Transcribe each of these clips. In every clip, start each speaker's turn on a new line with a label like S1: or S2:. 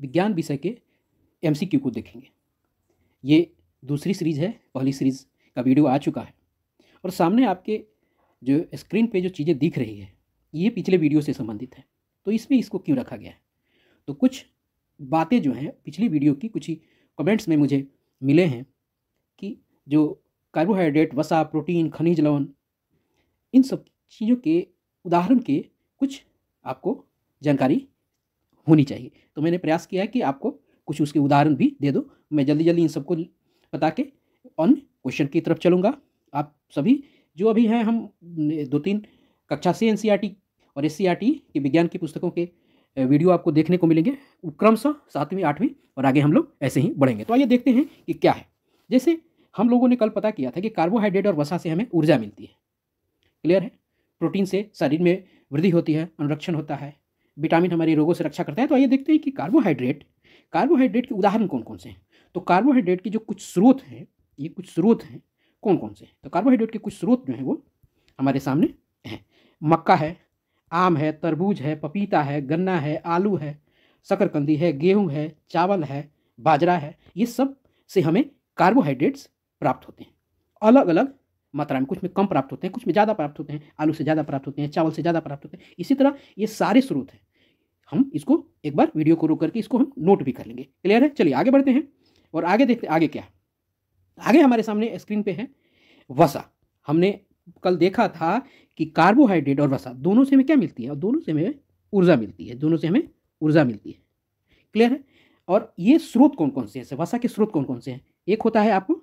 S1: विज्ञान विषय के एम को देखेंगे ये दूसरी सीरीज़ है पहली सीरीज़ का वीडियो आ चुका है और सामने आपके जो स्क्रीन पे जो चीज़ें दिख रही है ये पिछले वीडियो से संबंधित है तो इसमें इसको क्यों रखा गया है तो कुछ बातें जो हैं पिछली वीडियो की कुछ ही कमेंट्स में मुझे मिले हैं कि जो कार्बोहाइड्रेट वसा प्रोटीन खनिज लवन इन सब चीज़ों के उदाहरण के कुछ आपको जानकारी होनी चाहिए तो मैंने प्रयास किया है कि आपको कुछ उसके उदाहरण भी दे दो मैं जल्दी जल्दी इन सबको बता के ऑन क्वेश्चन की तरफ चलूँगा आप सभी जो अभी हैं हम दो तीन कक्षा से एन e और एस e के विज्ञान की पुस्तकों के वीडियो आपको देखने को मिलेंगे क्रमशः सातवीं आठवीं और आगे हम लोग ऐसे ही बढ़ेंगे तो आइए देखते हैं कि क्या है जैसे हम लोगों ने कल पता किया था कि कार्बोहाइड्रेट और वसा से हमें ऊर्जा मिलती है क्लियर है प्रोटीन से शरीर में वृद्धि होती है अनुरक्षण होता है विटामिन हमारे रोगों से रक्षा करता है तो आइए देखते हैं कि कार्बोहाइड्रेट कार्बोहाइड्रेट के उदाहरण कौन कौन से हैं तो कार्बोहाइड्रेट के जो कुछ स्रोत हैं ये कुछ स्रोत हैं कौन कौन से हैं तो कार्बोहाइड्रेट के कुछ स्रोत जो हैं वो हमारे सामने हैं मक्का है आम है तरबूज है पपीता है गन्ना है आलू है शकरकंदी है गेहूँ है चावल है बाजरा है ये सब से हमें कार्बोहाइड्रेट्स प्राप्त होते हैं अलग अलग मात्रा में कुछ में कम प्राप्त होते हैं कुछ में ज़्यादा प्राप्त होते हैं आलू से ज़्यादा प्राप्त होते हैं चावल से ज़्यादा प्राप्त होते हैं इसी तरह ये सारे स्रोत हैं हम इसको एक बार वीडियो को रोक करके इसको हम नोट भी कर लेंगे क्लियर है चलिए आगे बढ़ते हैं और आगे देखते आगे क्या है आगे हमारे सामने स्क्रीन पे है वसा हमने कल देखा था कि कार्बोहाइड्रेट और वसा दोनों से हमें क्या मिलती है और दोनों से हमें ऊर्जा मिलती है दोनों से हमें ऊर्जा मिलती है क्लियर है और ये स्रोत कौन कौन से हैं वसा के स्रोत कौन कौन से हैं एक होता है आपको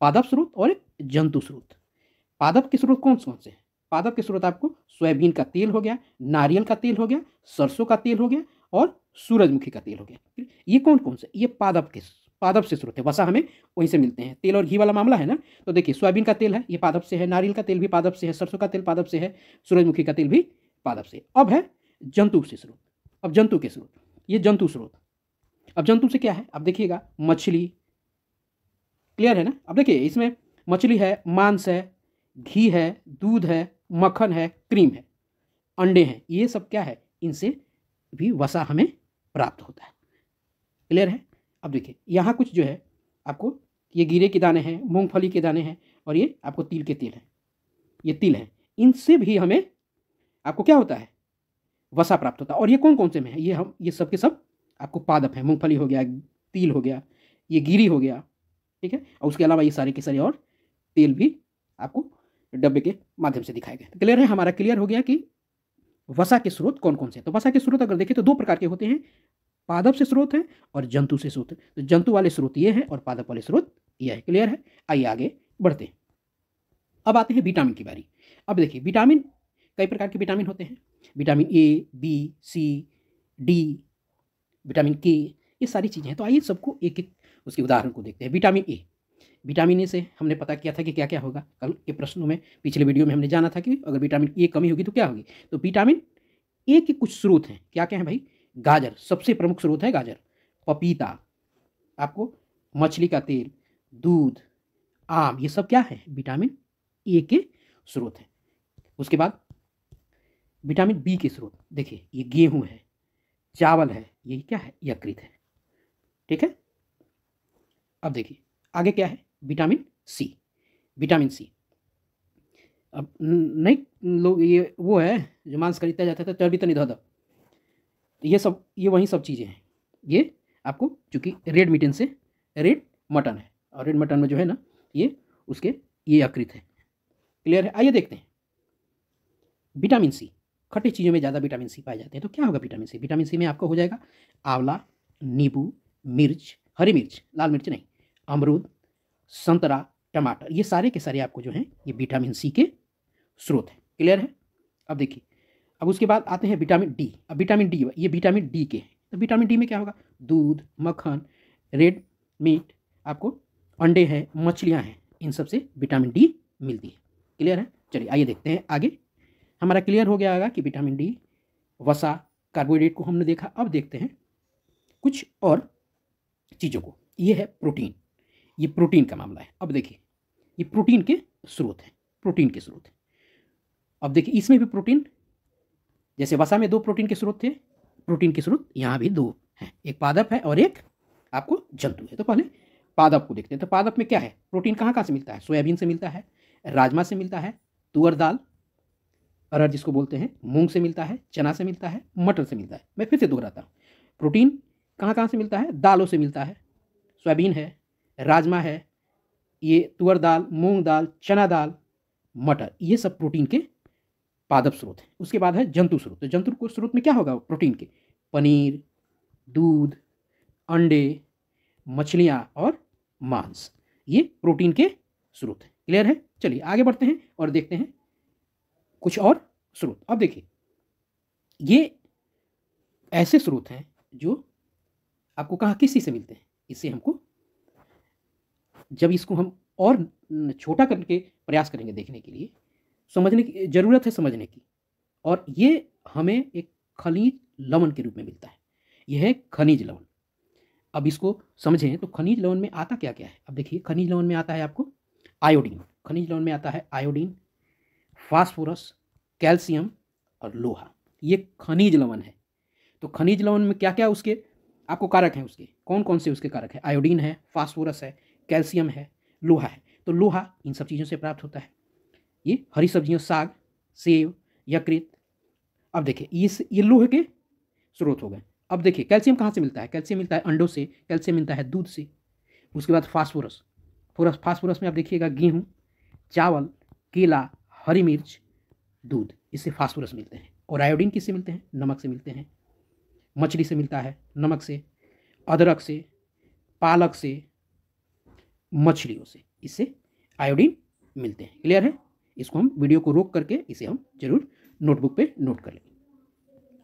S1: पादप स्रोत और एक जंतु स्रोत पादप के स्रोत कौन कौन से हैं पादप के स्रोत आपको सोयाबीन का तेल हो गया नारियल का तेल हो गया सरसों का तेल हो गया और सूरजमुखी का तेल हो गया ये कौन कौन से ये पादप के पादप से स्रोत है वसा हमें वहीं से मिलते हैं तेल और घी वाला मामला है ना तो देखिए सोयाबीन का तेल है ये पादप से है नारियल का तेल भी पादप से है सरसों का तेल पादप से है सूरजमुखी का तेल भी पादप से अब है जंतु से स्रोत अब जंतु के स्रोत ये जंतु स्रोत अब जंतु से क्या है अब देखिएगा मछली क्लियर है ना अब देखिए इसमें मछली है मांस है घी है दूध है मक्खन है क्रीम है अंडे हैं ये सब क्या है इनसे भी वसा हमें प्राप्त होता है क्लियर है अब देखिए यहाँ कुछ जो है आपको ये गिरे के दाने हैं मूंगफली के दाने हैं और ये आपको तिल के तेल हैं ये तिल हैं इनसे भी हमें आपको क्या होता है वसा प्राप्त होता है और ये कौन कौन से में है ये हम ये सब के सब आपको पादप है मूंगफली हो गया तिल हो गया ये गिरी हो गया ठीक है और उसके अलावा ये सारे के सारे और तेल भी आपको डब्बे के माध्यम से दिखाए गए तो क्लियर है हमारा क्लियर हो गया कि वसा के स्रोत कौन कौन से तो वसा के स्रोत अगर देखें तो दो प्रकार के होते हैं पादप से स्रोत हैं और जंतु से स्रोत तो जंतु वाले स्रोत ये हैं और पादप वाले स्रोत ये है क्लियर है आइए आगे बढ़ते हैं अब आते हैं विटामिन की बारी अब देखिए विटामिन कई प्रकार के विटामिन होते हैं vitamin A B C D vitamin K ये सारी चीज़ें हैं तो आइए सबको एक एक उसके उदाहरण को देखते हैं विटामिन ए विटामिन ए से हमने पता किया था कि क्या क्या होगा कल के प्रश्नों में पिछले वीडियो में हमने जाना था कि अगर विटामिन ए कमी होगी तो क्या होगी तो विटामिन ए के कुछ स्रोत हैं क्या क्या हैं भाई गाजर सबसे प्रमुख स्रोत है गाजर पपीता आपको मछली का तेल दूध आम ये सब क्या है विटामिन ए के स्रोत हैं उसके बाद विटामिन बी के स्रोत देखिए ये गेहूँ है चावल है ये क्या है यकृत है ठीक है अब देखिए आगे क्या है विटामिन सी विटामिन सी अब नहीं लोग ये वो है जो मांस खरीदता जाता था तो तो नहीं इधर तो ये सब ये वही सब चीज़ें हैं ये आपको चूँकि रेड मीटन से रेड मटन है और रेड मटन में जो है ना ये उसके ये आकृत है क्लियर है आइए देखते हैं विटामिन सी खट्टी चीज़ों में ज़्यादा विटामिन सी पाए जाते हैं तो क्या होगा विटामिन सी विटामिन सी में आपको हो जाएगा आंवला नींबू मिर्च हरी मिर्च लाल मिर्च नहीं अमरूद संतरा टमाटर ये सारे के सारे आपको जो हैं ये विटामिन सी के स्रोत हैं क्लियर है अब देखिए अब उसके बाद आते हैं विटामिन डी अब विटामिन डी ये विटामिन डी के हैं तो विटामिन डी में क्या होगा दूध मक्खन रेड मीट आपको अंडे हैं मछलियाँ हैं इन सब से विटामिन डी मिलती है क्लियर है चलिए आइए देखते हैं आगे हमारा क्लियर हो गया होगा कि विटामिन डी वसा कार्बोहाइड्रेट को हमने देखा अब देखते हैं कुछ और चीज़ों को ये है प्रोटीन ये प्रोटीन का मामला है अब देखिए ये प्रोटीन के स्रोत हैं प्रोटीन के स्रोत हैं अब देखिए इसमें भी प्रोटीन जैसे वसा में दो प्रोटीन के स्रोत थे प्रोटीन के स्रोत यहाँ भी दो हैं एक पादप है और एक आपको जंतु है तो पहले पादप को देखते हैं तो पादप में क्या है प्रोटीन कहाँ कहाँ से मिलता है सोयाबीन से मिलता है राजमा से मिलता है तुअर दाल अरहर जिसको बोलते हैं मूंग से मिलता है चना से मिलता है मटर से मिलता है मैं फिर से दोहराता हूँ प्रोटीन कहाँ कहाँ से मिलता है दालों से मिलता है सोयाबीन है राजमा है ये तुअर दाल मूंग दाल चना दाल मटर ये सब प्रोटीन के पादप स्रोत हैं उसके बाद है जंतु स्रोत तो जंतु को स्रोत में क्या होगा प्रोटीन के पनीर दूध अंडे मछलियाँ और मांस ये प्रोटीन के स्रोत हैं क्लियर है चलिए आगे बढ़ते हैं और देखते हैं कुछ और स्रोत अब देखिए ये ऐसे स्रोत हैं जो आपको कहाँ किसी से मिलते हैं इससे हमको जब इसको हम और छोटा करके प्रयास करेंगे देखने के लिए समझने की ज़रूरत है समझने की और ये हमें एक खनिज लवण के रूप में मिलता है यह है खनिज लवण अब इसको समझें तो खनिज लवण में आता क्या क्या है अब देखिए खनिज लवण में आता है आपको आयोडीन खनिज लवण में आता है आयोडीन फास्फोरस कैल्शियम और लोहा ये खनिज लवण है तो खनिज लवण में क्या क्या उसके आपको कारक हैं उसके कौन कौन से उसके कारक हैं आयोडीन है फास्फोरस है कैल्शियम है लोहा है तो लोहा इन सब चीज़ों से प्राप्त होता है ये हरी सब्जियों साग सेब यकृत अब देखिए ये ये लोहे के स्रोत हो गए अब देखिए कैल्शियम कहाँ से मिलता है कैल्शियम मिलता है अंडों से कैल्शियम मिलता है दूध से उसके बाद फास्फोरस फोरस फास्फोरस में आप देखिएगा गेहूँ चावल केला हरी मिर्च दूध इससे फास्फोरस मिलते हैं और आयोडीन किससे मिलते हैं नमक से मिलते हैं मछली से मिलता है नमक से अदरक से पालक से मछलियों से इससे आयोडीन मिलते हैं क्लियर है इसको हम वीडियो को रोक करके इसे हम जरूर नोटबुक पे नोट कर लेंगे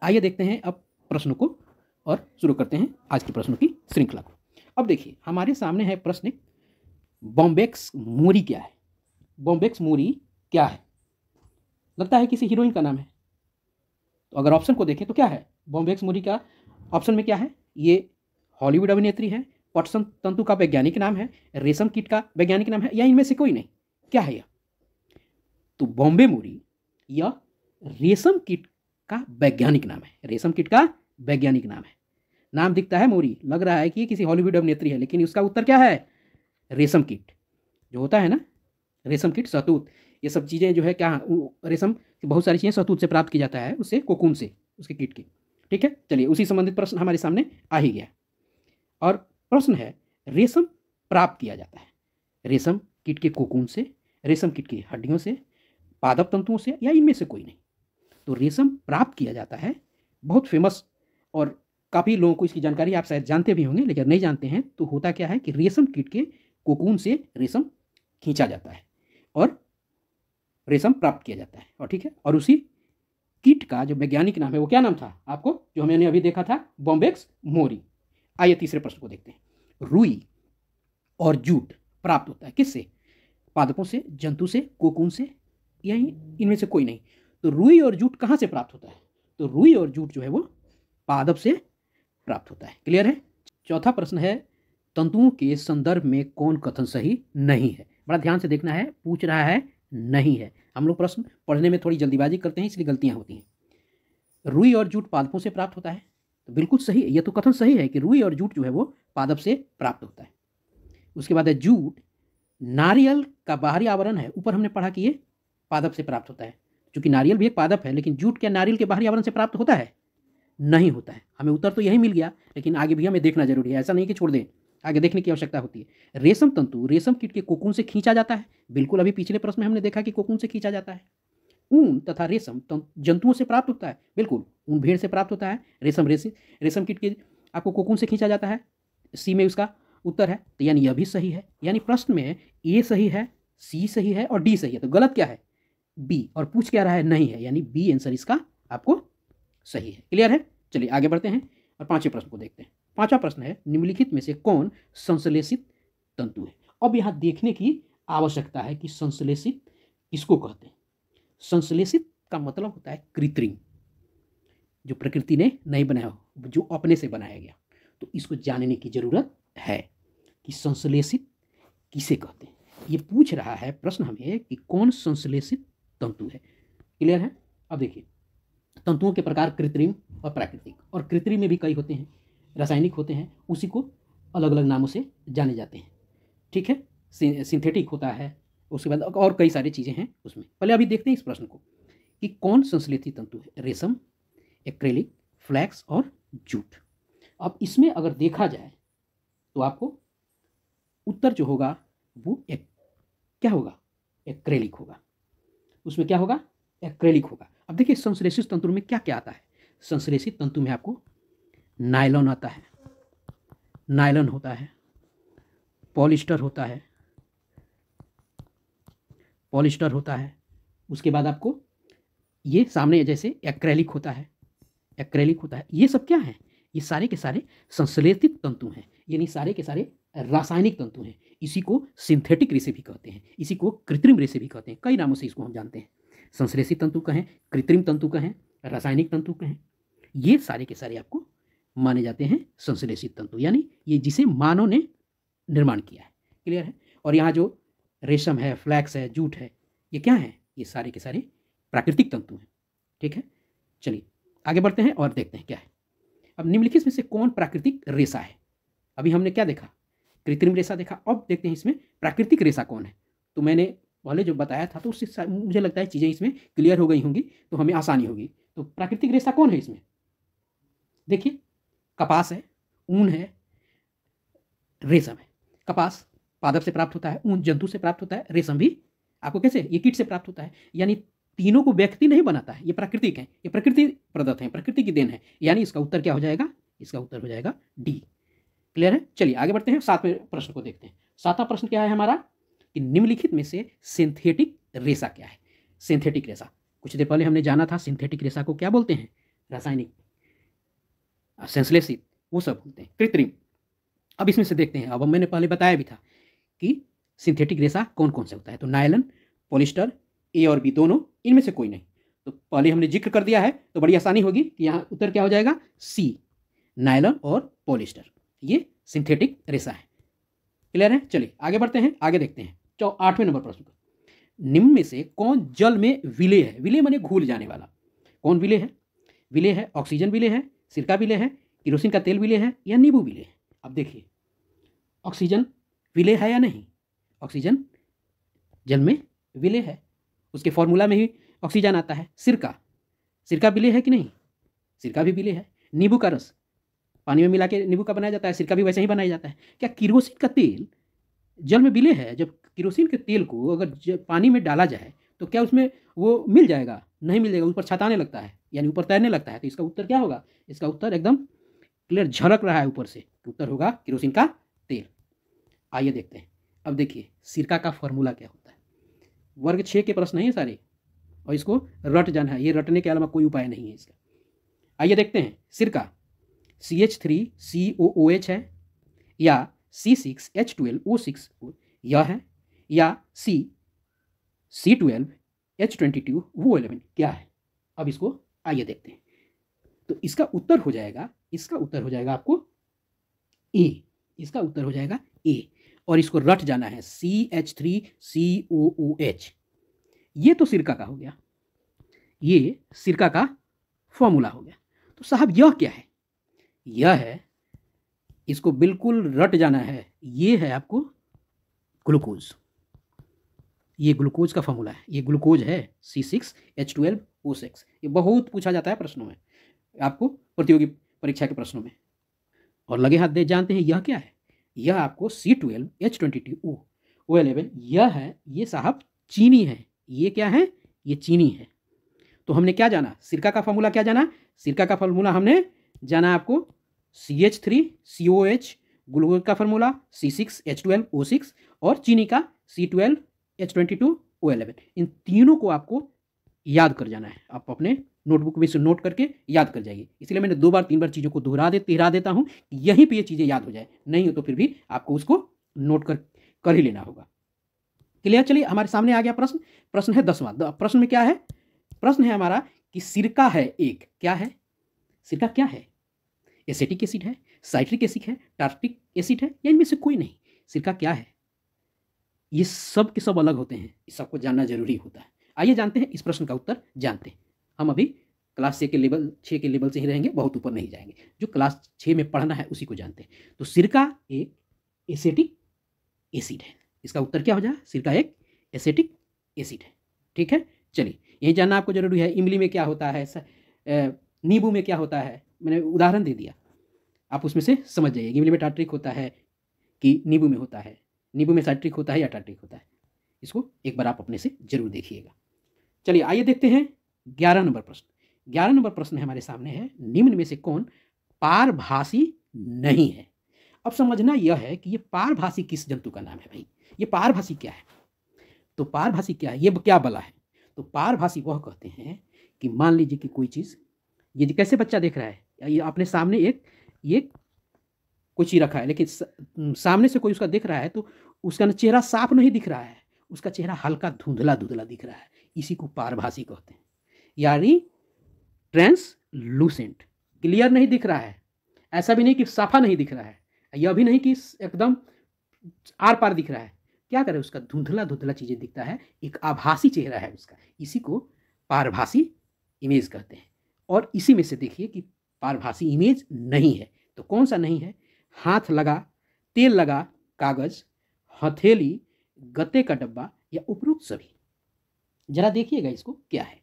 S1: आइए देखते हैं अब प्रश्नों को और शुरू करते हैं आज के प्रश्नों की श्रृंखला को अब देखिए हमारे सामने है प्रश्न बॉम्बेक्स मोरी क्या है बॉम्बेक्स मोरी क्या है लगता है किसी हीरोइन का नाम है तो अगर ऑप्शन को देखें तो क्या है बॉम्बेक्स मोरी का ऑप्शन में क्या है ये हॉलीवुड अभिनेत्री है पटसन तंतु का वैज्ञानिक नाम है रेशम कीट का वैज्ञानिक नाम है या इनमें से कोई नहीं क्या है यह तो बॉम्बे मोरी यह रेशम कीट का वैज्ञानिक नाम है रेशम कीट का वैज्ञानिक नाम है नाम दिखता है मोरी लग रहा है कि किसी हॉलीवुड अभिनेत्री है लेकिन उसका उत्तर क्या है रेशम कीट जो होता है ना रेशम कीट सतूत ये सब चीज़ें जो है क्या रेशम बहुत सारी चीज़ें सतूत से प्राप्त की जाता है उसे कोकून से उसके कीट की ठीक है चलिए उसी संबंधित प्रश्न हमारे सामने आ ही गया और प्रश्न है रेशम प्राप्त किया जाता है रेशम कीट के कोकून से रेशम कीट की हड्डियों से पादप तंतुओं से या इनमें से कोई नहीं तो रेशम प्राप्त किया जाता है बहुत फेमस और काफ़ी लोगों को इसकी जानकारी आप शायद जानते भी होंगे लेकिन नहीं जानते हैं तो होता क्या है कि रेशम कीट के कोकून से रेशम खींचा जाता है और रेशम प्राप्त किया जाता है और ठीक है और उसी कीट का जो वैज्ञानिक नाम है वो क्या नाम था आपको जो हमने अभी देखा था बॉम्बेक्स मोरी आइए तीसरे प्रश्न को देखते हैं रुई और जूट प्राप्त होता है किससे पादपों से जंतु से कोकून से या इनमें से कोई नहीं तो रुई और जूट कहाँ से प्राप्त होता है तो रुई और जूट जो है वो पादप से प्राप्त होता है क्लियर है चौथा प्रश्न है तंतुओं के संदर्भ में कौन कथन सही नहीं है बड़ा ध्यान से देखना है पूछ रहा है नहीं है हम लोग प्रश्न पढ़ने में थोड़ी जल्दीबाजी करते हैं इसलिए गलतियाँ होती हैं रुई और जूट पादपों से प्राप्त होता है बिल्कुल सही यह तो कथन सही है कि रुई और जूट जो है वो पादप से प्राप्त होता है उसके बाद है जूट नारियल का बाहरी आवरण है ऊपर हमने पढ़ा कि ये पादप से प्राप्त होता है क्योंकि नारियल भी एक पादप है लेकिन जूट क्या नारियल के बाहरी आवरण से प्राप्त होता है नहीं होता है हमें उत्तर तो यही मिल गया लेकिन आगे भी हमें देखना जरूरी है ऐसा नहीं कि छोड़ दें आगे देखने की आवश्यकता होती है रेशम तंतु रेशम कीट के कोकून से खींचा जाता है बिल्कुल अभी पिछले प्रश्न में हमने देखा कि कोकून से खींचा जाता है ऊन तथा रेशम जंतुओं से प्राप्त होता है बिल्कुल ऊन भेड़ से प्राप्त होता है रेशम रेशम रेशम कीट के आपको कोकून से खींचा जाता है सी में उसका उत्तर है तो यानी यह भी सही है यानी प्रश्न में ए सही है सी सही है और डी सही है तो गलत क्या है बी और पूछ क्या रहा है नहीं है यानी बी आंसर इसका आपको सही है क्लियर है चलिए आगे बढ़ते हैं और पांचवे प्रश्न को देखते हैं पांचवा प्रश्न है निम्नलिखित में से कौन संश्लेषित तंतु है अब यहाँ देखने की आवश्यकता है कि संश्लेषित किसको कहते हैं संश्लेषित का मतलब होता है कृत्रिम जो प्रकृति ने नहीं बनाया हो जो अपने से बनाया गया तो इसको जानने की ज़रूरत है कि संश्लेषित किसे कहते हैं ये पूछ रहा है प्रश्न हमें कि कौन संश्लेषित तंतु है क्लियर है अब देखिए तंतुओं के प्रकार कृत्रिम और प्राकृतिक और कृत्रिम में भी कई होते हैं रासायनिक होते हैं उसी को अलग अलग नामों से जाने जाते हैं ठीक है सिंथेटिक होता है उसके बाद और कई सारी चीज़ें हैं उसमें पहले अभी देखते हैं इस प्रश्न को कि कौन संश्लेषित तंतु है रेशम एक्रेलिक फ्लैक्स और जूट अब इसमें अगर देखा जाए तो आपको उत्तर जो होगा वो एक क्या होगा एक्रेलिक होगा उसमें क्या होगा एक्रेलिक होगा अब देखिए संश्लेषित तंतु में क्या क्या आता है संश्लेषित तंतु में आपको नायलॉन आता है नायलॉन होता है पॉलिस्टर होता है पॉलिस्टर होता है उसके बाद आपको ये सामने जैसे एक्रेलिक होता है एक्रेलिक होता है ये सब क्या है ये सारे के सारे संश्लेषित तंतु हैं यानी सारे के सारे रासायनिक तंतु हैं इसी को सिंथेटिक रेसे भी कहते हैं इसी को कृत्रिम रेसे भी कहते हैं कई नामों से इसको हम जानते हैं संश्लेषित तंतु कहें कृत्रिम तंतु कहें रासायनिक तंतु कहें ये सारे के सारे आपको माने जाते हैं संश्लेषित तंतु यानी ये जिसे मानव ने निर्माण किया है क्लियर है और यहाँ जो रेशम है फ्लैक्स है जूट है ये क्या है ये सारे के सारे प्राकृतिक तंतु हैं ठीक है चलिए आगे बढ़ते हैं और देखते हैं क्या है अब निम्नलिखित में से कौन प्राकृतिक रेशा है अभी हमने क्या देखा कृत्रिम रेशा देखा अब देखते हैं इसमें प्राकृतिक रेशा कौन है तो मैंने पहले जो बताया था तो उससे मुझे लगता है चीज़ें इसमें क्लियर हो गई होंगी तो हमें आसानी होगी तो प्राकृतिक रेशा कौन है इसमें देखिए कपास है ऊन है रेशम है कपास पादप से प्राप्त होता है ऊन जंतु से प्राप्त होता है रेशम भी आपको कैसे ये कीट से प्राप्त होता है यानी तीनों को व्यक्ति नहीं बनाता है ये प्राकृतिक है ये प्रकृति प्रदत्त है प्रकृति की देन है यानी इसका उत्तर क्या हो जाएगा इसका उत्तर हो जाएगा डी क्लियर है चलिए आगे बढ़ते हैं सातवें प्रश्न को देखते हैं सातवां प्रश्न क्या है हमारा कि निम्नलिखित में से सिंथेटिक रेसा क्या है सिंथेटिक रेसा कुछ देर पहले हमने जाना था सिंथेटिक रेसा को क्या बोलते हैं रासायनिक संश्लेषित वो सब बोलते हैं कृत्रिम अब इसमें से देखते हैं अब मैंने पहले बताया भी था कि सिंथेटिक रेसा कौन कौन सा होता है तो नायलन पोलिस्टर ए और बी दोनों इनमें से कोई नहीं तो पहले हमने जिक्र कर दिया है तो बड़ी आसानी होगी कि यहाँ उत्तर क्या हो जाएगा सी नायलन और पॉलिस्टर ये सिंथेटिक रेसा है क्लियर है चलिए आगे बढ़ते हैं आगे देखते हैं चौ आठवें नंबर प्रश्न को निम्न में से कौन जल में विले है विले मैंने घूल जाने वाला कौन विले है विले है ऑक्सीजन विले है सिरका विले है किरोसिन का तेल विले है या नींबू विले है अब देखिए ऑक्सीजन विले है या नहीं ऑक्सीजन जल में विले है उसके फॉर्मूला में ही ऑक्सीजन आता है सिरका सिरका बिले है कि नहीं सिरका भी बिले है नींबू का रस पानी में मिला के नींबू का बनाया जाता है सिरका भी वैसे ही बनाया जाता है क्या किरोसिन का तेल जल में बिले है जब किरोसिन के तेल को अगर पानी में डाला जाए तो क्या उसमें वो मिल जाएगा नहीं मिल जाएगा ऊपर छताने लगता है यानी ऊपर तैरने लगता है तो इसका उत्तर क्या होगा इसका उत्तर एकदम क्लियर झलक रहा है ऊपर से उत्तर होगा किरोसिन का तेल आइए देखते हैं अब देखिए सिरका का फॉर्मूला क्या होता है वर्ग छः के प्रश्न हैं सारे और इसको रट जाना है ये रटने के अलावा कोई उपाय नहीं है इसका आइए देखते हैं सिर का C H three C O O H है या C six H twelve O six यह है या C C twelve H twenty two O eleven क्या है अब इसको आइए देखते हैं तो इसका उत्तर हो जाएगा इसका उत्तर हो जाएगा आपको ए इसका उत्तर हो जाएगा ए और इसको रट जाना है C H three C O O H ये तो सिरका का हो गया ये सिरका का फॉर्मूला हो गया तो साहब यह क्या है यह है इसको बिल्कुल रट जाना है ये है आपको ग्लूकोज ये ग्लूकोज का फॉर्मूला है ये ग्लूकोज है C six H twelve O six ये बहुत पूछा जाता है प्रश्नों में आपको प्रतियोगी परीक्षा के प्रश्नों में और लगे हाथ दे जानते हैं यह क्या है यह आपको C twelve H twenty two O O eleven यह है ये साहब चीनी है ये क्या है ये चीनी है तो हमने क्या जाना सिरका का फॉर्मूला क्या जाना सिरका का फॉर्मूला हमने जाना आपको C H three C O H glucose का formula C six H twelve O six और चीनी का C twelve H twenty two O eleven इन तीनों को आपको याद कर जाना है आप अपने नोटबुक में से नोट करके याद कर जाइए इसलिए मैंने दो बार तीन बार चीज़ों को दोहरा दे तिहरा देता हूँ यहीं पर ये चीज़ें याद हो जाए नहीं हो तो फिर भी आपको उसको नोट कर कर ही लेना होगा क्लियर चलिए हमारे सामने आ गया प्रश्न प्रश्न है दसवां प्रश्न में क्या है प्रश्न है हमारा कि सिरका है एक क्या है सिरका क्या है एसेटिक एसिड है साइट्रिक एसिड है टार्टिक एसिड है या इनमें से कोई नहीं सिरका क्या है ये सब के सब अलग होते हैं सबको जानना जरूरी होता है आइए जानते हैं इस प्रश्न का उत्तर जानते हैं हम अभी क्लास छः के लेवल छः के लेवल से ही रहेंगे बहुत ऊपर नहीं जाएंगे जो क्लास छः में पढ़ना है उसी को जानते हैं तो सिरका एक एसेटिक एसिड है इसका उत्तर क्या हो जाए सिरका एक एसेटिक एसिड है ठीक है चलिए यही जानना आपको जरूरी है इमली में क्या होता है नींबू में क्या होता है मैंने उदाहरण दे दिया आप उसमें से समझ जाइए इमली में टाट्रिक होता है कि नींबू में होता है नींबू में साइट्रिक होता है या टाट्रिक होता है इसको एक बार आप अपने से जरूर देखिएगा चलिए आइए देखते हैं ग्यारह नंबर प्रश्न ग्यारह नंबर प्रश्न हमारे सामने है निम्न में से कौन पारभाषी नहीं है अब समझना यह है कि ये पारभाषी किस जंतु का नाम है भाई ये पारभाषी क्या है तो पारभाषी क्या है ये क्या बला है तो पारभाषी वह कहते हैं कि मान लीजिए कि कोई चीज़ ये कैसे बच्चा देख रहा है ये अपने सामने एक ये कोई चीज रखा है लेकिन सामने से कोई उसका देख रहा है तो उसका चेहरा साफ नहीं दिख रहा है उसका चेहरा हल्का धुंधला धुंधला दिख रहा है इसी को पारभाषी कहते हैं यानी ट्रांसलूसेंट क्लियर नहीं दिख रहा है ऐसा भी नहीं कि साफा नहीं दिख रहा है यह भी नहीं कि एकदम आर पार दिख रहा है क्या करें उसका धुंधला धुंधला चीज़ें दिखता है एक आभासी चेहरा है उसका इसी को पारभासी इमेज कहते हैं और इसी में से देखिए कि पारभासी इमेज नहीं है तो कौन सा नहीं है हाथ लगा तेल लगा कागज हथेली गत्ते का डब्बा या उपरोक्त सभी जरा देखिएगा इसको क्या है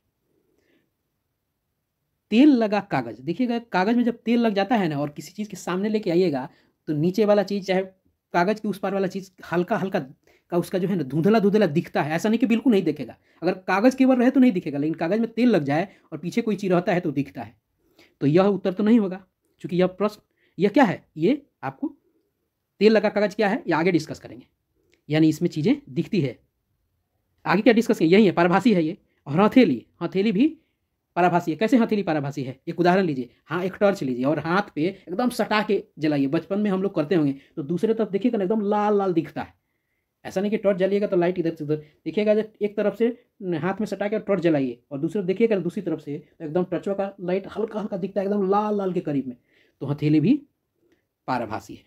S1: तेल लगा कागज़ देखिएगा कागज़ में जब तेल लग जाता है ना और किसी चीज़ के सामने लेके आइएगा तो नीचे वाला चीज़ चाहे कागज़ के उस पार वाला चीज़ हल्का हल्का का उसका जो है ना धुंधला धुंधला दिखता है ऐसा नहीं कि बिल्कुल नहीं दिखेगा अगर कागज़ केवल रहे तो नहीं दिखेगा लेकिन कागज़ में तेल लग जाए और पीछे कोई चीज रहता है तो दिखता है तो यह उत्तर तो नहीं होगा चूँकि यह प्रश्न यह क्या है ये आपको तेल लगा कागज़ क्या है ये आगे डिस्कस करेंगे यानी इसमें चीज़ें दिखती है आगे क्या डिस्कस करें यही है परभाषी है ये और हथेली हथेली भी पराभाषी है कैसे हथेली पराभाषी है एक उदाहरण लीजिए हाँ एक टॉर्च लीजिए और हाथ पे एकदम सटा के जलाइए बचपन में हम लोग करते होंगे तो दूसरे तरफ देखिएगा ना एकदम लाल लाल दिखता है ऐसा नहीं कि टॉर्च जलिएगा तो लाइट इधर से उधर देखिएगा जब एक तरफ से हाथ में सटा के टॉर्च जलाइए और दूसरे तरफ देखिएगा दूसरी तरफ से तो एकदम टचवा का लाइट हल्का हल्का दिखता है एकदम लाल लाल के करीब में तो हथेली भी पाराभाषी है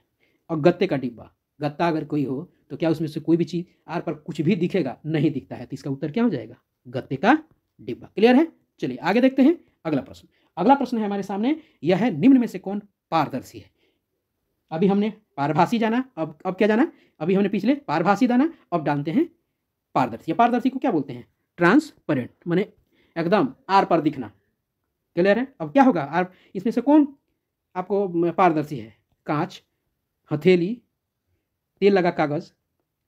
S1: और गत्ते का डिब्बा गत्ता अगर कोई हो तो क्या उसमें से कोई भी चीज़ आर पर कुछ भी दिखेगा नहीं दिखता है तो इसका उत्तर क्या हो जाएगा गत्ते का डिब्बा क्लियर है चलिए आगे देखते हैं अगला प्रश्न अगला प्रश्न है हमारे सामने यह है निम्न में से कौन पारदर्शी है अभी हमने पारभाषी जाना अब अब क्या जाना अभी हमने पिछले पारभाषी जाना अब डालते हैं पारदर्शी पारदर्शी को क्या बोलते हैं ट्रांसपेरेंट मैंने एकदम आर पर दिखना क्लियर है अब क्या होगा आर इसमें से कौन आपको पारदर्शी है कांच हथेली तेल लगा कागज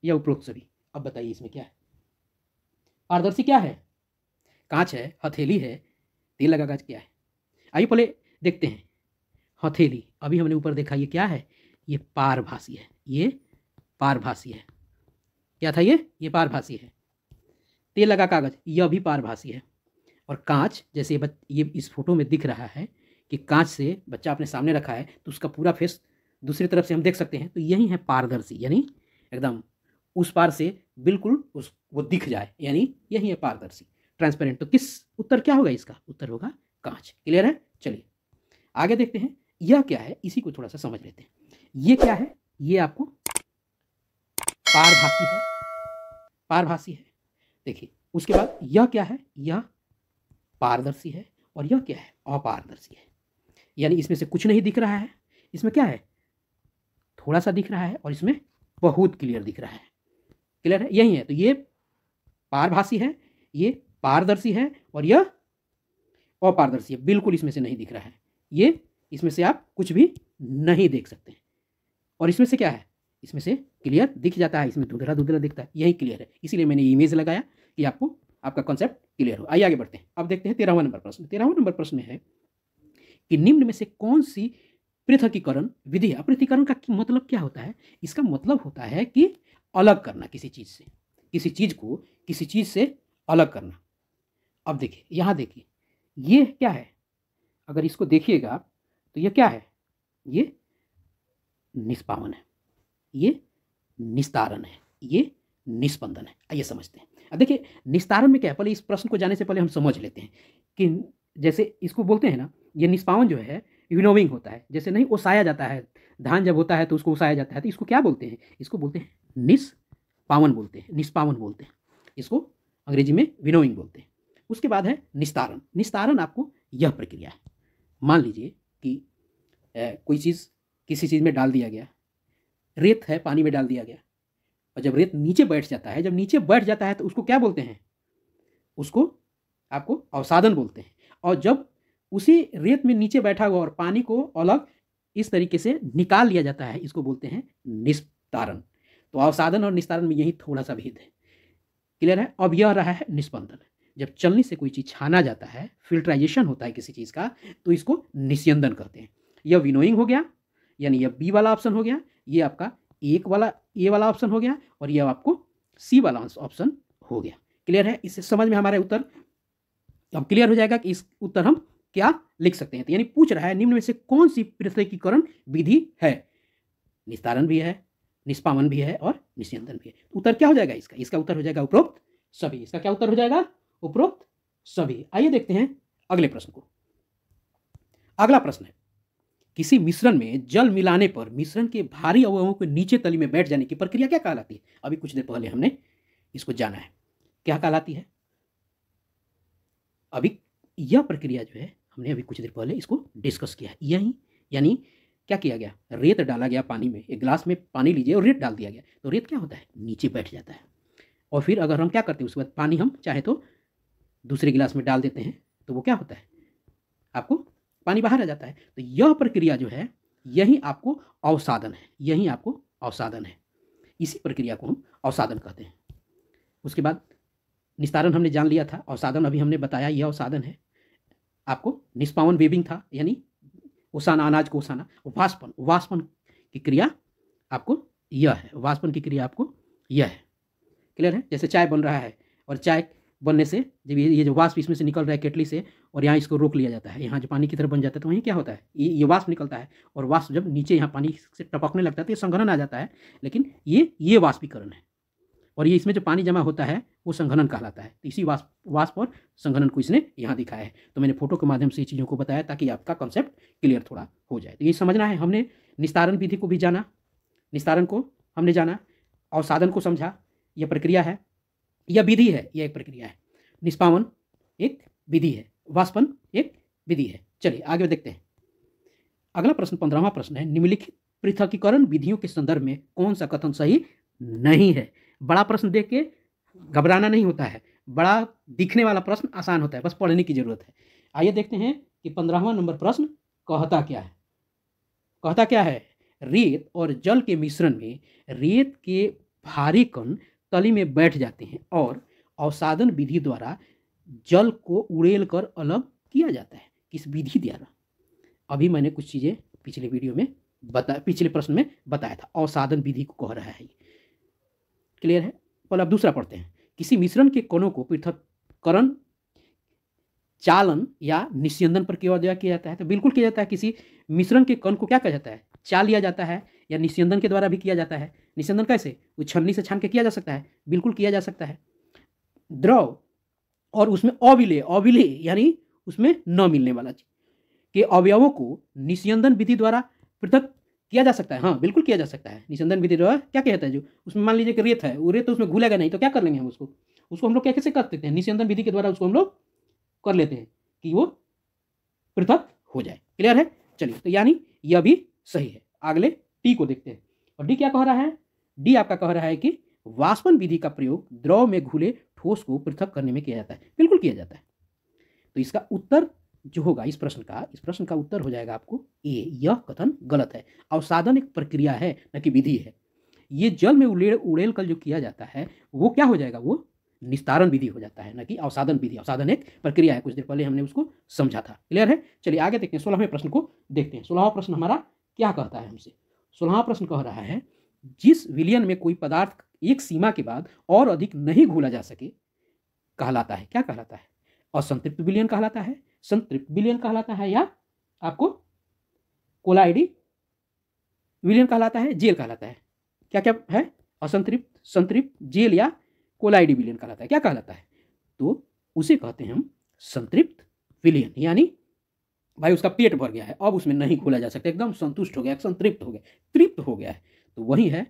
S1: या उपरोक्त सभी अब बताइए इसमें क्या है पारदर्शी क्या है कांच है हथेली है तेल लगा कांच क्या है आइए पहले देखते हैं हथेली अभी हमने ऊपर देखा ये क्या है ये पारभाषी है ये पारभाषी है क्या था ये ये पारभाषी है तेल लगा कागज यह भी पारभाषी है और कांच जैसे ये इस फोटो में दिख रहा है कि कांच से बच्चा अपने सामने रखा है तो उसका पूरा फेस दूसरी तरफ से हम देख सकते हैं तो यही है पारदर्शी यानी एकदम उस पार से बिल्कुल उस वो दिख जाए यानी यही है पारदर्शी ट्रांसपेरेंट तो किस उत्तर क्या होगा इसका उत्तर होगा कांच क्लियर है चलिए आगे देखते हैं यह क्या है इसी को थोड़ा सा समझ लेते हैं ये क्या है ये आपको पारभाषी है पारभाषी है देखिए उसके बाद यह क्या है यह पारदर्शी है और यह क्या है अपारदर्शी है यानी इसमें से कुछ नहीं दिख रहा है इसमें क्या है थोड़ा सा दिख रहा है और इसमें बहुत क्लियर दिख रहा है क्लियर है यही है तो ये पारभाषी है ये पारदर्शी है और यह अपारदर्शी है बिल्कुल इसमें से नहीं दिख रहा है ये इसमें से आप कुछ भी नहीं देख सकते हैं और इसमें से क्या है इसमें से क्लियर दिख जाता है इसमें धुंधला धुंधला दिखता है यही क्लियर है इसीलिए मैंने इमेज लगाया कि आपको आपका कॉन्सेप्ट क्लियर हो आइए आगे बढ़ते हैं अब देखते हैं तेरहवा नंबर प्रश्न तेरहवा नंबर प्रश्न है कि निम्न में से कौन सी पृथकीकरण विधि है पृथकीकरण का मतलब क्या होता है इसका मतलब होता है कि अलग करना किसी चीज़ से किसी चीज़ को किसी चीज़ से अलग करना अब देखिए यहाँ देखिए ये क्या है अगर इसको देखिएगा आप तो ये क्या है ये निष्पावन है ये निस्तारण है ये निष्पंदन है आइए समझते हैं अब देखिए निस्तारण में क्या है पहले इस प्रश्न को जाने से पहले हम समझ लेते हैं कि जैसे इसको बोलते हैं ना ये निष्पावन जो है विनोविंग होता है जैसे नहीं ओसाया जाता है धान जब होता है तो उसको उसाया जाता है तो इसको क्या बोलते हैं इसको बोलते हैं निष्पावन बोलते हैं निष्पावन बोलते हैं इसको अंग्रेजी में विनोइंग बोलते हैं उसके बाद है निस्तारण निस्तारण आपको यह प्रक्रिया है मान लीजिए कि ए, कोई चीज़ किसी चीज़ में डाल दिया गया रेत है पानी में डाल दिया गया और जब रेत नीचे बैठ जाता है जब नीचे बैठ जाता है तो उसको क्या बोलते हैं उसको आपको अवसादन बोलते हैं और जब उसी रेत में नीचे बैठा हुआ और पानी को अलग इस तरीके से निकाल लिया जाता है इसको बोलते हैं निस्तारण तो अवसादन और निस्तारण में यही थोड़ा सा भेद है क्लियर है अब यह रहा है निष्पंदन जब चलनी से कोई चीज़ छाना जाता है फिल्ट्राइजेशन होता है किसी चीज़ का तो इसको निस्यंदन कहते हैं यह विनोइंग हो गया यानी यह बी वाला ऑप्शन हो गया ये आपका एक वाला ए वाला ऑप्शन हो गया और यह आपको सी वाला ऑप्शन हो गया क्लियर है इससे समझ में हमारे उत्तर तो अब क्लियर हो जाएगा कि इस उत्तर हम क्या लिख सकते हैं तो यानी पूछ रहा है निम्न में से कौन सी पृथ्वीकरण विधि है निस्तारण भी है निष्पावन भी है और निस्यंदन भी है तो उत्तर क्या हो जाएगा इसका इसका उत्तर हो जाएगा उपरोक्त सभी इसका क्या उत्तर हो जाएगा उपरोक्त सभी आइए देखते हैं अगले प्रश्न को अगला प्रश्न है किसी मिश्रण में जल मिलाने पर मिश्रण के भारी अवयवों के नीचे तली में बैठ जाने की प्रक्रिया क्या कहलाती है अभी कुछ देर पहले हमने इसको जाना है क्या कहलाती है अभी यह प्रक्रिया जो है हमने अभी कुछ देर पहले इसको डिस्कस किया है यही यानी क्या किया गया रेत डाला गया पानी में एक गिलास में पानी लीजिए और रेत डाल दिया गया तो रेत क्या होता है नीचे बैठ जाता है और फिर अगर हम क्या करते हैं उसके बाद पानी हम चाहे तो दूसरे गिलास में डाल देते हैं तो वो क्या होता है आपको पानी बाहर आ जाता है तो यह प्रक्रिया जो है यही आपको अवसादन है यही आपको अवसादन है इसी प्रक्रिया को हम अवसादन कहते हैं उसके बाद निस्तारण हमने जान लिया था अवसादन अभी हमने बताया यह अवसादन है आपको निष्पावन वेबिंग था यानी उसाना अनाज को उसाना वाष्पन वाष्पन की क्रिया आपको यह है वाष्पन की क्रिया आपको यह है क्लियर है जैसे चाय बन रहा है और चाय बनने से जब ये ये जो वाष्प इसमें से निकल रहा है केटली से और यहाँ इसको रोक लिया जाता है यहाँ जो पानी की तरफ बन जाता है तो वहीं क्या होता है ये ये वाष्प निकलता है और वाष्प जब नीचे यहाँ पानी से टपकने लगता है तो ये संघनन आ जाता है लेकिन ये ये वाष्पीकरण है और ये इसमें जो पानी जमा होता है वो संघनन कहलाता है तो इसी वाष्प वाष्प और संघनन को इसने यहाँ दिखाया है तो मैंने फोटो के माध्यम से ये चीज़ों को बताया ताकि आपका कॉन्सेप्ट क्लियर थोड़ा हो जाए तो ये समझना है हमने निस्तारण विधि को भी जाना निस्तारण को हमने जाना और साधन को समझा यह प्रक्रिया है यह विधि है यह एक प्रक्रिया है निष्पावन एक विधि है वाष्पन एक विधि है चलिए आगे देखते हैं अगला प्रश्न पंद्रहवा प्रश्न है निम्नलिखित पृथकीकरण विधियों के संदर्भ में कौन सा कथन सही नहीं है बड़ा प्रश्न देख के घबराना नहीं होता है बड़ा दिखने वाला प्रश्न आसान होता है बस पढ़ने की जरूरत है आइए देखते हैं कि पंद्रहवा नंबर प्रश्न कहता क्या है कहता क्या है रेत और जल के मिश्रण में रेत के भारी कण तली में बैठ जाते हैं और अवसादन विधि द्वारा जल को उड़ेल कर अलग किया जाता है किस विधि द्वारा अभी मैंने कुछ चीज़ें पिछले वीडियो में बता पिछले प्रश्न में बताया था अवसाधन विधि को कह रहा है क्लियर है और अब दूसरा पढ़ते हैं किसी मिश्रण के कणों को पृथककरण चालन या निस्यंदन पर किया किया जाता है तो बिल्कुल किया जाता है किसी मिश्रण के कण को क्या कहा जाता है चाल लिया जाता है या निस्यंदन के द्वारा भी किया जाता है निसंदन कैसे वो छन्नी से छान के किया जा सकता है बिल्कुल किया जा सकता है द्रव और उसमें अविलय अविलय यानी उसमें न मिलने वाला चीज के अवयवों को निस्यंदन विधि द्वारा पृथक किया जा सकता है हाँ बिल्कुल किया जा सकता है निस्यंदन विधि द्वारा क्या कहता है जो उसमें मान लीजिए कि रेत है वो रेत तो उसमें घुलेगा नहीं तो क्या कर लेंगे हम उसको उसको हम लोग क्या कैसे कर सकते हैं निस्यंदन विधि के द्वारा उसको हम लोग कर लेते हैं कि वो पृथक हो जाए क्लियर है चलिए तो यानी यह भी सही है अगले टी को देखते हैं और डी क्या कह रहा है डी आपका कह रहा है कि वाष्पन विधि का प्रयोग द्रव में घुले ठोस को पृथक करने में किया जाता है बिल्कुल किया जाता है तो इसका उत्तर जो होगा इस प्रश्न का इस प्रश्न का उत्तर हो जाएगा आपको ए यह कथन गलत है अवसाधन एक प्रक्रिया है न कि विधि है ये जल में उड़ेल उड़ेल कल जो किया जाता है वो क्या हो जाएगा वो निस्तारण विधि हो जाता है ना कि अवसाधन विधि अवसाधन एक प्रक्रिया है कुछ देर पहले हमने उसको समझा था क्लियर है चलिए आगे देखते हैं सोलहवें प्रश्न को देखते हैं सोलहवा प्रश्न हमारा क्या कहता है हमसे सोलहवा प्रश्न कह रहा है जिस विलियन में कोई पदार्थ एक सीमा के बाद और अधिक नहीं घोला जा सके कहलाता है क्या कहलाता है असंतृप्त विलियन कहलाता है संतृप्त विलियन कहलाता है या आपको कोलाइडी विलियन कहलाता है जेल कहलाता है क्या क्या है असंतृप्त संतृप्त जेल या कोलाइडी विलियन कहलाता है क्या कहलाता है तो उसे कहते हैं हम संतृप्त विलियन यानी भाई उसका पेट भर गया है अब उसमें नहीं खोला जा सकता एकदम संतुष्ट हो गया संतृप्त हो गया तृप्त हो गया है तो वही है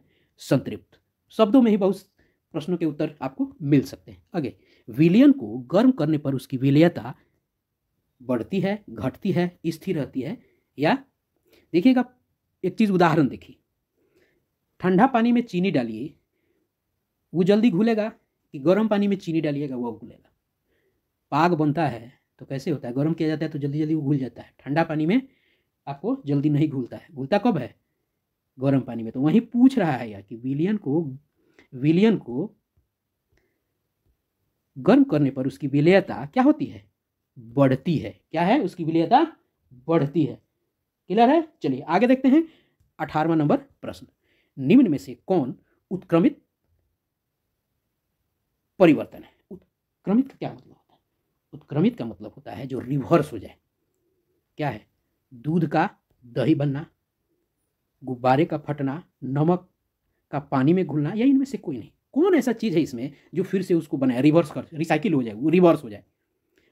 S1: संतृप्त शब्दों में ही बहुत प्रश्नों के उत्तर आपको मिल सकते हैं आगे विलियन को गर्म करने पर उसकी विलयता बढ़ती है घटती है स्थिर रहती है या देखिएगा एक चीज़ उदाहरण देखिए ठंडा पानी में चीनी डालिए वो जल्दी घुलेगा कि गर्म पानी में चीनी डालिएगा वो घुलेगा पाग बनता है तो कैसे होता है गर्म किया जाता है तो जल्दी जल्दी वो घुल जाता है ठंडा पानी में आपको जल्दी नहीं घुलता है घुलता कब है गर्म पानी में तो वहीं पूछ रहा है यार कि विलियन को विलियन को गर्म करने पर उसकी विलयता क्या होती है बढ़ती है क्या है उसकी विलयता बढ़ती है क्लियर है चलिए आगे देखते हैं अठारवा नंबर प्रश्न निम्न में से कौन उत्क्रमित परिवर्तन है उत्क्रमित का क्या मतलब होता है उत्क्रमित का मतलब होता है जो रिवर्स हो जाए क्या है दूध का दही बनना गुब्बारे का फटना नमक का पानी में घुलना या इनमें से कोई नहीं कौन ऐसा चीज़ है इसमें जो फिर से उसको बनाए रिवर्स कर रिसाइकिल हो जाए वो रिवर्स हो जाए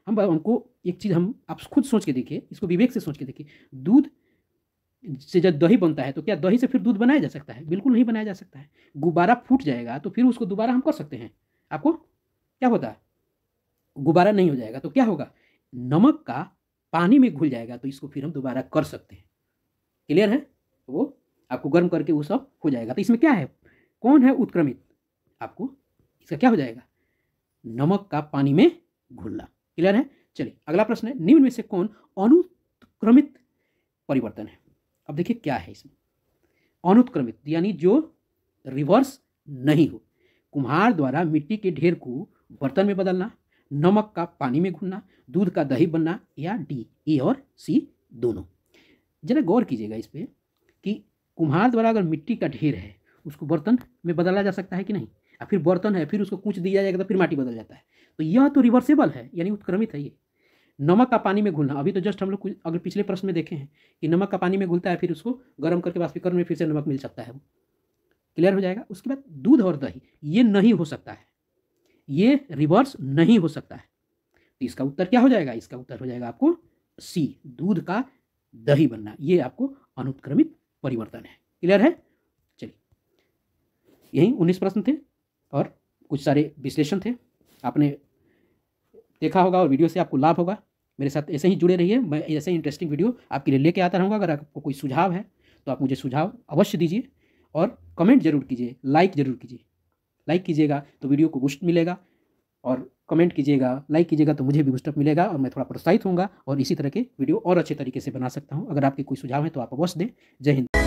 S1: हम हमको एक चीज़ हम आप खुद सोच के देखिए इसको विवेक से सोच के देखिए दूध से जब दही बनता है तो क्या दही से फिर दूध बनाया जा सकता है बिल्कुल नहीं बनाया जा सकता है गुब्बारा फूट जाएगा तो फिर उसको दोबारा हम कर सकते हैं आपको क्या होता है गुब्बारा नहीं हो जाएगा तो क्या होगा नमक का पानी में घुल जाएगा तो इसको फिर हम दोबारा कर सकते हैं क्लियर है वो आपको गर्म करके वो सब हो जाएगा तो इसमें क्या है कौन है उत्क्रमित आपको इसका क्या हो जाएगा नमक का पानी में घुलना क्लियर है चलिए अगला प्रश्न है निम्न में से कौन अनुत्क्रमित परिवर्तन है अब देखिए क्या है इसमें अनुत्क्रमित यानी जो रिवर्स नहीं हो कुम्हार द्वारा मिट्टी के ढेर को बर्तन में बदलना नमक का पानी में घुलना दूध का दही बनना या डी ए e और सी दोनों जरा गौर कीजिएगा इस पर कुम्हार द्वारा अगर मिट्टी का ढेर है उसको बर्तन में बदला जा सकता है कि नहीं या फिर बर्तन है फिर उसको कुछ दिया जाएगा तो फिर माटी बदल जाता है तो यह तो रिवर्सेबल है यानी उत्क्रमित है ये नमक का पानी में घुलना अभी तो जस्ट हम लोग अगर पिछले प्रश्न में देखे हैं कि नमक का पानी में घुलता है फिर उसको गर्म करके बाष्पीकरण में फिर से नमक मिल सकता है क्लियर हो जाएगा उसके बाद दूध और दही ये नहीं हो सकता है ये रिवर्स नहीं हो सकता है तो इसका उत्तर क्या हो जाएगा इसका उत्तर हो जाएगा आपको सी दूध का दही बनना ये आपको अनुत्क्रमित परिवर्तन है क्लियर है चलिए यही उन्नीस प्रश्न थे और कुछ सारे विश्लेषण थे आपने देखा होगा और वीडियो से आपको लाभ होगा मेरे साथ ऐसे ही जुड़े रहिए मैं ऐसे ही इंटरेस्टिंग वीडियो आपके लिए लेके आता रहूँगा अगर आपको कोई सुझाव है तो आप मुझे सुझाव अवश्य दीजिए और कमेंट जरूर कीजिए लाइक जरूर कीजिए लाइक कीजिएगा तो वीडियो को बुस्ट मिलेगा और कमेंट कीजिएगा लाइक कीजिएगा तो मुझे भी बुस्टअप मिलेगा और मैं थोड़ा प्रोत्साहित हूँ और इसी तरह के वीडियो और अच्छे तरीके से बना सकता हूँ अगर आपके कोई सुझाव है तो आप अवश्य दें जय हिंद